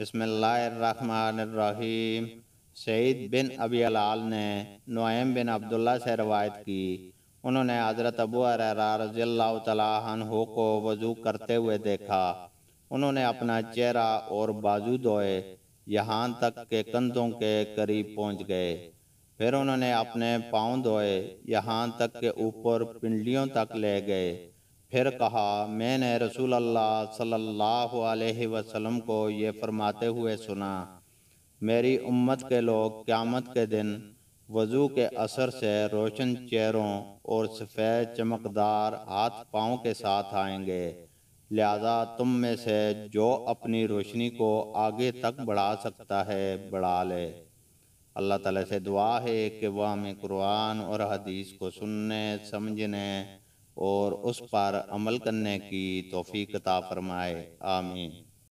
बसमीम सईद बिन अबी अलाल ने नोएम बिन अब्दुल्ला से रवायत की उन्होंने हज़रत अबू अररा रजील्ला तहो को वजू करते हुए देखा उन्होंने अपना चेहरा और बाजू धोए यहाँ तक के कंधों के करीब पहुँच गए फिर उन्होंने अपने पाँव धोए यहाँ तक के ऊपर पिंडलियों तक ले गए फिर कहा मैंने रसूल अल्लाह सल्लल्लाहु अलैहि वसल्लम को ये फरमाते हुए सुना मेरी उम्मत के लोग क़्यामत के दिन वज़ू के असर से रोशन चेहरों और सफ़ेद चमकदार हाथ पाँव के साथ आएंगे लिहाजा तुम में से जो अपनी रोशनी को आगे तक बढ़ा सकता है बढ़ा ले अल्लाह ताला से दुआ है कि वह हमें कुरान और हदीस को सुनने समझने और उस पर अमल करने की तोफ़ी कता फरमाए आमीन